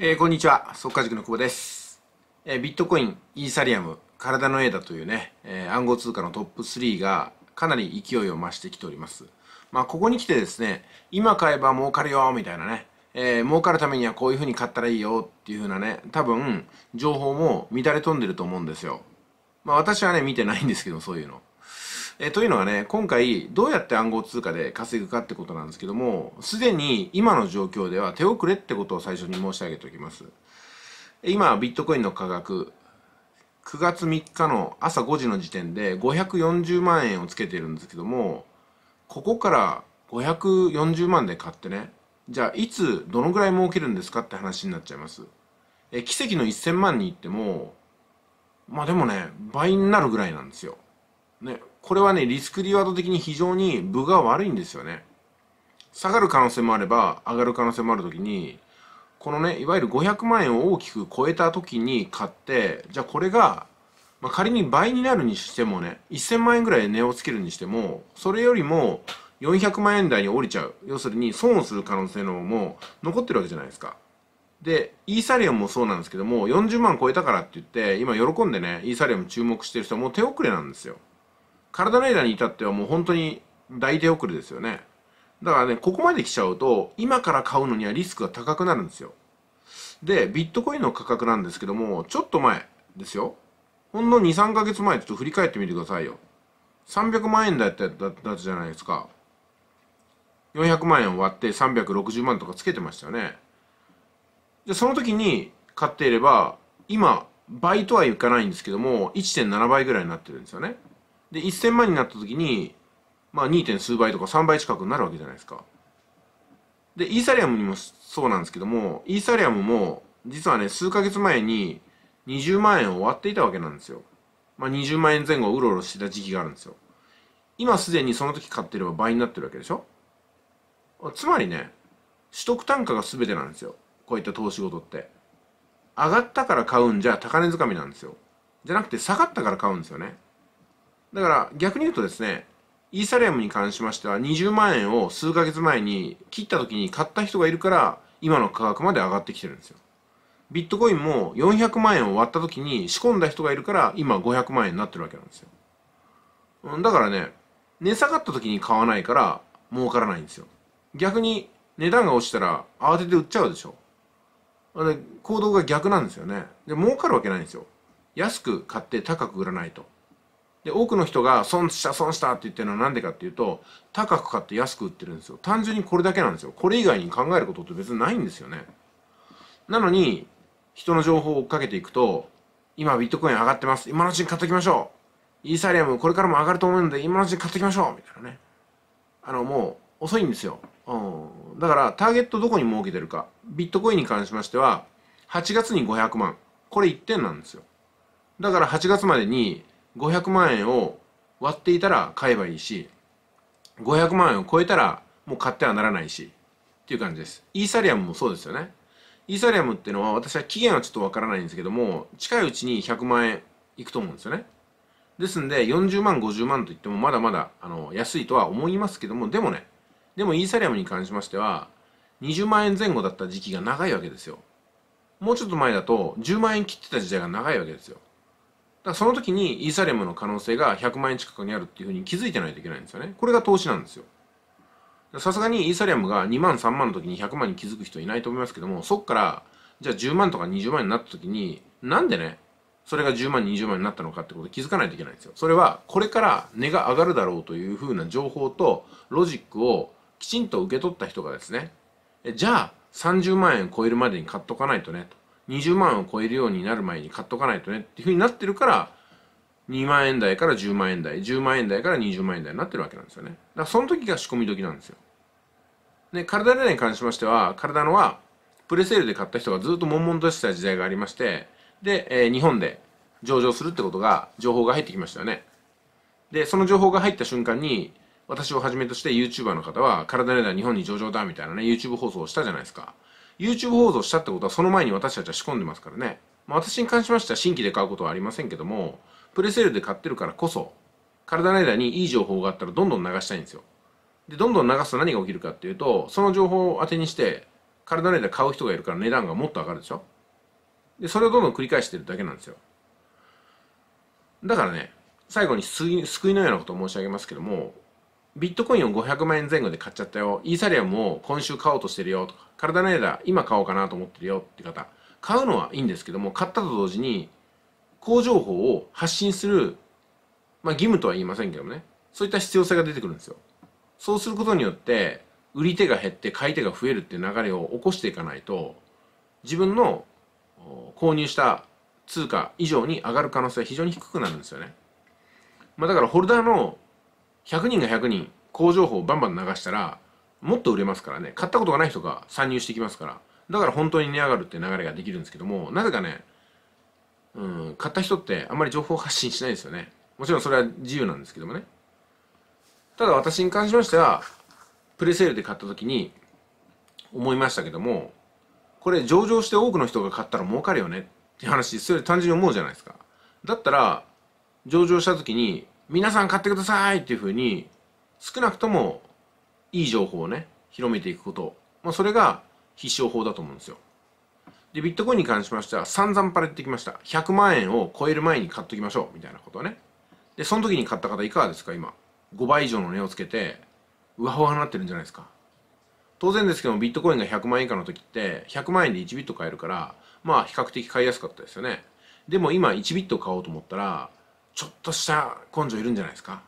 えー、こんにちは速稼塾の久保です、えー、ビットコインイーサリアム体の絵だというね、えー、暗号通貨のトップ3がかなり勢いを増してきておりますまあここに来てですね今買えば儲かるよみたいなね、えー、儲かるためにはこういうふうに買ったらいいよっていうふうなね多分情報も乱れ飛んでると思うんですよまあ私はね見てないんですけどそういうのえというのはね、今回どうやって暗号通貨で稼ぐかってことなんですけども、すでに今の状況では手遅れってことを最初に申し上げておきます。今、ビットコインの価格、9月3日の朝5時の時点で540万円をつけてるんですけども、ここから540万で買ってね、じゃあいつどのぐらい儲けるんですかって話になっちゃいます。え、奇跡の1000万に行っても、まあでもね、倍になるぐらいなんですよ。ね、これはね、リスクリワード的に非常に分が悪いんですよね。下がる可能性もあれば、上がる可能性もあるときに、このね、いわゆる500万円を大きく超えたときに買って、じゃあこれが、まあ、仮に倍になるにしてもね、1000万円ぐらい値をつけるにしても、それよりも400万円台に降りちゃう。要するに損をする可能性の方も残ってるわけじゃないですか。で、イーサリアムもそうなんですけども、40万超えたからって言って、今喜んでね、イーサリアム注目してる人はもう手遅れなんですよ。体の間に至ってはもう本当に大手遅れですよね。だからね、ここまで来ちゃうと、今から買うのにはリスクが高くなるんですよ。で、ビットコインの価格なんですけども、ちょっと前ですよ。ほんの2、3ヶ月前、ちょっと振り返ってみてくださいよ。300万円だったやつじゃないですか。400万円割って360万とかつけてましたよね。で、その時に買っていれば、今、倍とはいかないんですけども、1.7倍ぐらいになってるんですよね。で1000万になった時にまあ 2. 点数倍とか3倍近くになるわけじゃないですかでイーサリアムにもそうなんですけどもイーサリアムも実はね数ヶ月前に20万円を割っていたわけなんですよまあ20万円前後うろうろしてた時期があるんですよ今すでにその時買ってれば倍になってるわけでしょつまりね取得単価が全てなんですよこういった投資事って上がったから買うんじゃ高値掴みなんですよじゃなくて下がったから買うんですよねだから逆に言うとですね、イーサリアムに関しましては20万円を数ヶ月前に切った時に買った人がいるから今の価格まで上がってきてるんですよ。ビットコインも400万円を割った時に仕込んだ人がいるから今500万円になってるわけなんですよ。だからね、値下がった時に買わないから儲からないんですよ。逆に値段が落ちたら慌てて売っちゃうでしょ。行動が逆なんですよね。で、儲かるわけないんですよ。安く買って高く売らないと。で、多くの人が損した損したって言ってるのはなんでかっていうと、高く買って安く売ってるんですよ。単純にこれだけなんですよ。これ以外に考えることって別にないんですよね。なのに、人の情報を追っかけていくと、今ビットコイン上がってます。今のうちに買っときましょう。イーサリアムこれからも上がると思うんで、今のうちに買っときましょうみたいなね。あの、もう遅いんですよ。うん。だから、ターゲットどこに設けてるか。ビットコインに関しましては、8月に500万。これ1点なんですよ。だから8月までに500万円を割っていたら買えばいいし500万円を超えたらもう買ってはならないしっていう感じですイーサリアムもそうですよねイーサリアムっていうのは私は期限はちょっとわからないんですけども近いうちに100万円いくと思うんですよねですんで40万50万といってもまだまだあの安いとは思いますけどもでもねでもイーサリアムに関しましては20万円前後だった時期が長いわけですよもうちょっと前だと10万円切ってた時代が長いわけですよらその時にイーサリアムの可能性が100万円近くにあるっていうふうに気づいてないといけないんですよね。これが投資なんですよ。さすがにイーサリアムが2万3万の時に100万に気づく人いないと思いますけども、そっから、じゃあ10万とか20万になった時に、なんでね、それが10万20万になったのかってこと気づかないといけないんですよ。それはこれから値が上がるだろうというふうな情報とロジックをきちんと受け取った人がですね、じゃあ30万円超えるまでに買っとかないとねと。20万を超えるようになる前に買っとかないとねっていうふうになってるから、2万円台から10万円台、10万円台から20万円台になってるわけなんですよね。だからその時が仕込み時なんですよ。で、体レナに関しましては、体のは、プレセールで買った人がずっと悶々としてた時代がありまして、で、えー、日本で上場するってことが、情報が入ってきましたよね。で、その情報が入った瞬間に、私をはじめとして YouTuber の方は、体値段日本に上場だみたいなね、YouTube 放送をしたじゃないですか。YouTube 放送したってことはその前に私たちは仕込んでますからね。まあ、私に関しましては新規で買うことはありませんけども、プレセールで買ってるからこそ、体の間にいい情報があったらどんどん流したいんですよ。で、どんどん流すと何が起きるかっていうと、その情報を当てにして、体の間買う人がいるから値段がもっと上がるでしょで、それをどんどん繰り返してるだけなんですよ。だからね、最後に救いのようなことを申し上げますけども、ビットコインを500万円前後で買っちゃったよ。イーサリアムを今週買おうとしてるよとか、体ライダー今買おうかなと思ってるよって方、買うのはいいんですけども、買ったと同時に、好情報を発信する、まあ義務とは言いませんけどもね、そういった必要性が出てくるんですよ。そうすることによって、売り手が減って買い手が増えるっていう流れを起こしていかないと、自分の購入した通貨以上に上がる可能性は非常に低くなるんですよね。まあだからホルダーの100人が100人好情報をバンバン流したらもっと売れますからね買ったことがない人が参入してきますからだから本当に値上がるって流れができるんですけどもなぜかねうん買った人ってあんまり情報発信しないですよねもちろんそれは自由なんですけどもねただ私に関しましてはプレセールで買った時に思いましたけどもこれ上場して多くの人が買ったら儲かるよねって話それ単純に思うじゃないですかだったら上場した時に皆さん買ってくださいっていうふうに、少なくともいい情報をね、広めていくこと。まあ、それが必勝法だと思うんですよ。で、ビットコインに関しましては散々パレってきました。100万円を超える前に買っときましょう、みたいなことね。で、その時に買った方いかがですか、今。5倍以上の値をつけて、うわうわになってるんじゃないですか。当然ですけども、ビットコインが100万円以下の時って、100万円で1ビット買えるから、まあ比較的買いやすかったですよね。でも今1ビット買おうと思ったら、ちょっとした根性いるんじゃないですか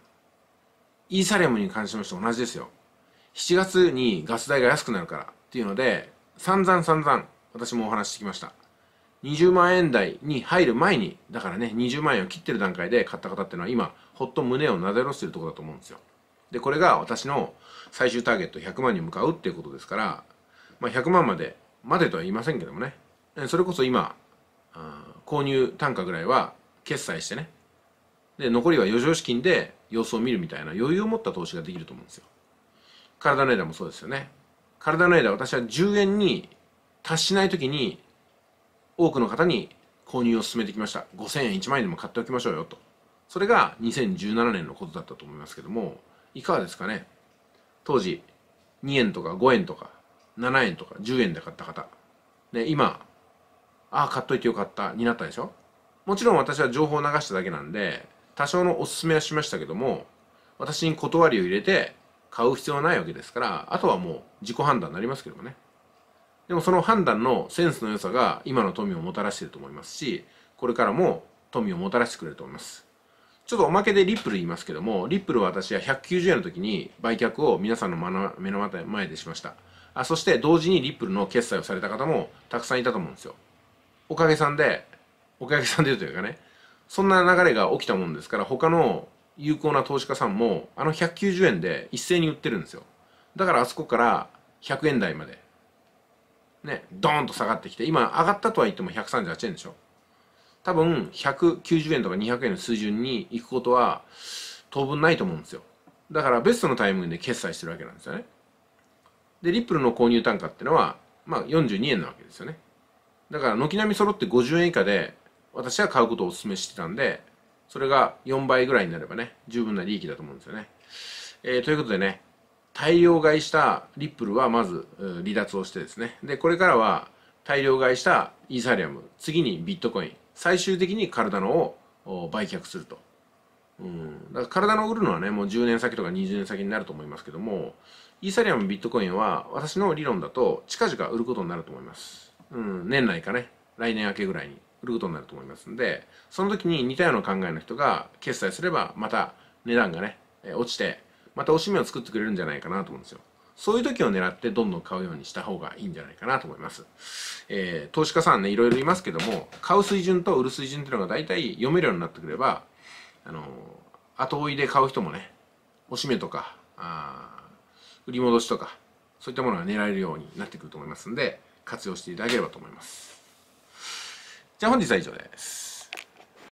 イーサリアムに関しまして同じですよ。7月にガス代が安くなるからっていうので、散々散々私もお話ししてきました。20万円台に入る前に、だからね、20万円を切ってる段階で買った方っていうのは今、ほっと胸をなでろしてるとこだと思うんですよ。で、これが私の最終ターゲット100万に向かうっていうことですから、まあ、100万まで、までとは言いませんけどもね、それこそ今、購入単価ぐらいは決済してね、で残りは余剰資金で様子を見るみたいな余裕を持った投資ができると思うんですよ体の間もそうですよね体の間私は10円に達しない時に多くの方に購入を進めてきました5000円1万円でも買っておきましょうよとそれが2017年のことだったと思いますけどもいかがですかね当時2円とか5円とか7円とか10円で買った方で今ああ買っといてよかったになったでしょもちろん私は情報を流しただけなんで多少のおすすめはしましたけども私に断りを入れて買う必要はないわけですからあとはもう自己判断になりますけどもねでもその判断のセンスの良さが今の富をもたらしてると思いますしこれからも富をもたらしてくれると思いますちょっとおまけでリップル言いますけどもリップルは私は190円の時に売却を皆さんの目の前でしましたあそして同時にリップルの決済をされた方もたくさんいたと思うんですよおかげさんでおかげさんでというかねそんな流れが起きたもんですから、他の有効な投資家さんも、あの190円で一斉に売ってるんですよ。だからあそこから100円台まで、ね、ドーンと下がってきて、今上がったとは言っても138円でしょ。多分、190円とか200円の水準に行くことは、当分ないと思うんですよ。だから、ベストのタイミングで決済してるわけなんですよね。で、リップルの購入単価ってのは、まあ、42円なわけですよね。だから、軒並み揃って50円以下で私は買うことをお勧めしてたんで、それが4倍ぐらいになればね、十分な利益だと思うんですよね。えー、ということでね、大量買いしたリップルはまず離脱をしてですね、で、これからは大量買いしたイーサリアム、次にビットコイン、最終的にカルダノを売却すると。うん、だから体の売るのはね、もう10年先とか20年先になると思いますけども、イーサリアム、ビットコインは私の理論だと近々売ることになると思います。うん、年内かね、来年明けぐらいに。ることになると思いますんで、その時に似たような考えの人が決済すれば、また値段がね、落ちて、またおしめを作ってくれるんじゃないかなと思うんですよ。そういう時を狙ってどんどん買うようにした方がいいんじゃないかなと思います。えー、投資家さんね、いろいろいますけども、買う水準と売る水準っていうのが大体読めるようになってくれば、あのー、後追いで買う人もね、おしめとか、あ売り戻しとか、そういったものが狙えるようになってくると思いますんで、活用していただければと思います。じゃあ本日は以上です。